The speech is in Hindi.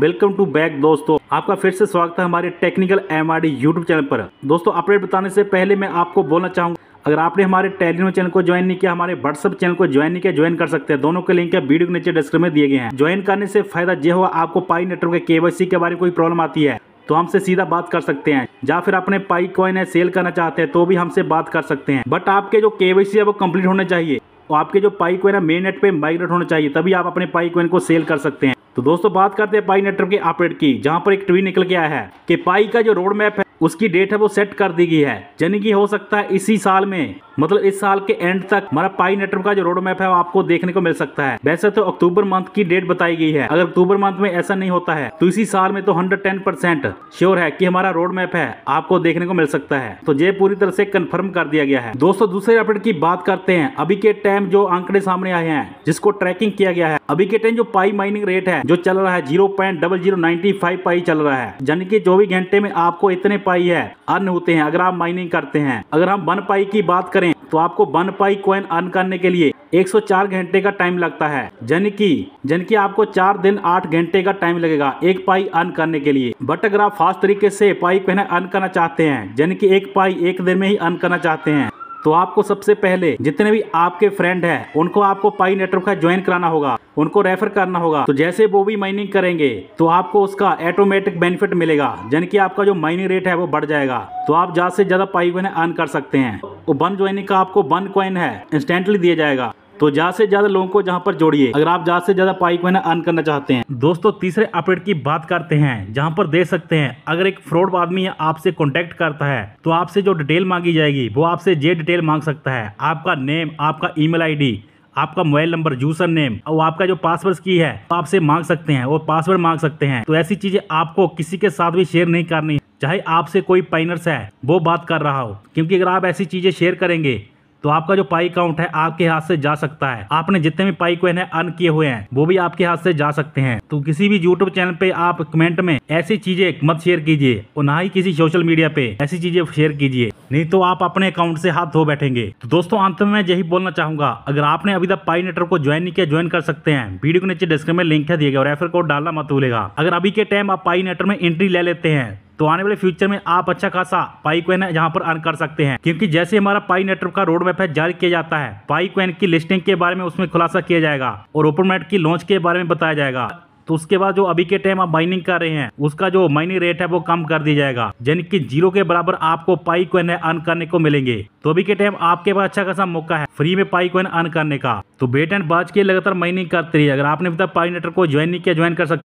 वेलकम टू बैक दोस्तों आपका फिर से स्वागत है हमारे technical M R D YouTube channel पर दोस्तों अपडेट बताने से पहले मैं आपको बोलना चाहूँगा अगर आपने हमारे टेलीग्राम चैनल को ज्वाइन नहीं किया हमारे व्हाट्सअप चैनल को ज्वाइन नहीं किया ज्वाइन कर सकते हैं दोनों के लिंक वीडियो के नीचे डिस्क्रिप्शन में दिए गए हैं ज्वाइन करने से फायदा यह हुआ आपको पाई नेटवर्क के केवाईसी के बारे में कोई प्रॉब्लम आती है तो हमसे सीधा बात कर सकते हैं या फिर अपने पाई कॉइन है सेल करना चाहते हैं तो भी हमसे बात कर सकते हैं बट आपके जो केवाईसी है वो कंप्लीट होना चाहिए और आपके जो पाई कॉइन है मेन नेट पे माइग्रेट होना चाहिए तभी आप अपने पाई कॉइन को सेल कर सकते हैं तो दोस्तों बात करते हैं पाई नेटवर्क के अपडेट की जहां पर एक ट्वीट निकल गया है कि पाई का जो रोड मैप है उसकी डेट है वो सेट कर दी गई है यानी कि हो सकता है इसी साल में मतलब इस साल के एंड तक हमारा पाई नेटवर्क का जो रोड मैप है वो आपको देखने को मिल सकता है वैसे तो अक्टूबर मंथ की डेट बताई गई है अगर अक्टूबर मंथ में ऐसा नहीं होता है तो इसी साल में तो हंड्रेड टेन परसेंट श्योर है कि हमारा रोड मैप है आपको देखने को मिल सकता है तो ये पूरी तरह से कंफर्म कर दिया गया है दोस्तों दूसरे अपडेट की बात करते हैं अभी के टाइम जो आंकड़े सामने आए हैं जिसको ट्रैकिंग किया गया है अभी के टाइम जो पाई माइनिंग रेट है जो चल रहा है zero point double zero five pi चल रहा है यानी कि चौबीस घंटे में आपको इतने पाई पाई है अर्न होते हैं अगर आप माइनिंग करते हैं अगर हम वन पाई की बात करें तो आपको वन पाई क्वन अर्न करने के लिए 104 घंटे का टाइम लगता है जन की जन की आपको चार दिन आठ घंटे का टाइम लगेगा एक पाई अर्न करने के लिए बट अगर आप फास्ट तरीके से पाई कॉइन अर्न करना चाहते हैं जन की एक पाई एक दिन में ही अर्न करना चाहते हैं तो आपको सबसे पहले जितने भी आपके फ्रेंड है उनको आपको पाई नेटवर्क का ज्वाइन कराना होगा उनको रेफर करना होगा तो जैसे वो भी माइनिंग करेंगे तो आपको उसका ऑटोमेटिक बेनिफिट मिलेगा यानी कि आपका जो माइनिंग रेट है वो बढ़ जाएगा तो आप ज्यादा से ज्यादा पाई अर्न कर सकते हैं वन ज्वाइनिंग का आपको वन क्वाइन है इंस्टेंटली दिया जाएगा तो ज्यादा से ज्यादा लोगों को जहाँ पर जोड़िए अगर आप ज्यादा से ज्यादा पाइक मैंने अर्न करना चाहते हैं दोस्तों तीसरे अपडेट की बात करते हैं जहाँ पर देख सकते हैं अगर एक फ्रॉड आदमी आपसे कॉन्टेक्ट करता है तो आपसे जो डिटेल मांगी जाएगी वो आपसे ये डिटेल मांग सकता है आपका नेम आपका ई मेल आपका मोबाइल नंबर यूजर नेम और आपका जो पासवर्ड की है तो आपसे मांग सकते हैं वो पासवर्ड मांग सकते हैं तो ऐसी चीजें आपको किसी के साथ भी शेयर नहीं करनी चाहे आपसे कोई पाइनर्स है वो बात कर रहा हो क्योंकि अगर आप ऐसी चीजें शेयर करेंगे तो आपका जो पाई काउंट है आपके हाथ से जा सकता है आपने जितने भी पाई कॉइन है अर्न किए हुए हैं वो भी आपके हाथ से जा सकते हैं तो किसी भी यूट्यूब चैनल पे आप कमेंट में ऐसी चीजें मत शेयर कीजिए और ना ही किसी सोशल मीडिया पे ऐसी चीजें शेयर कीजिए नहीं तो आप अपने अकाउंट से हाथ धो बैठेंगे तो दोस्तों अंत में यही बोलना चाहूंगा अगर आपने अभी तक पाई नेटवर्क को ज्वाइन नहीं किया ज्वाइन कर सकते हैं वीडियो को नीचे डिस्क्रिप्शन में लिंक है दिएगा और रेफर कोड डालना मत भूलेगा अगर अभी के टाइम आप पाई नेटवर्क में एंट्री ले लेते हैं तो आने वाले फ्यूचर में आप अच्छा खासा पाई क्वेन यहाँ पर अर्न कर सकते हैं क्योंकि जैसे हमारा पाई नेटवर्क का रोड मैप है जारी किया जाता है पाई क्वेन की लिस्टिंग के बारे में उसमें खुलासा किया जाएगा और ओपन मेट की लॉन्च के बारे में बताया जाएगा तो उसके बाद जो अभी के टाइम आप माइनिंग कर रहे हैं उसका जो माइनिंग रेट है वो कम कर दिया जाएगा यानी कि जीरो के बराबर आपको पाई को अर्न करने को मिलेंगे तो अभी के टाइम आपके पास अच्छा खासा मौका है फ्री में पाई को अर्न करने का तो बेट एंड बाज के लगातार माइनिंग करते रहिए अगर आपने अभी पाई को ज्वाइन नहीं किया ज्वाइन कर सकते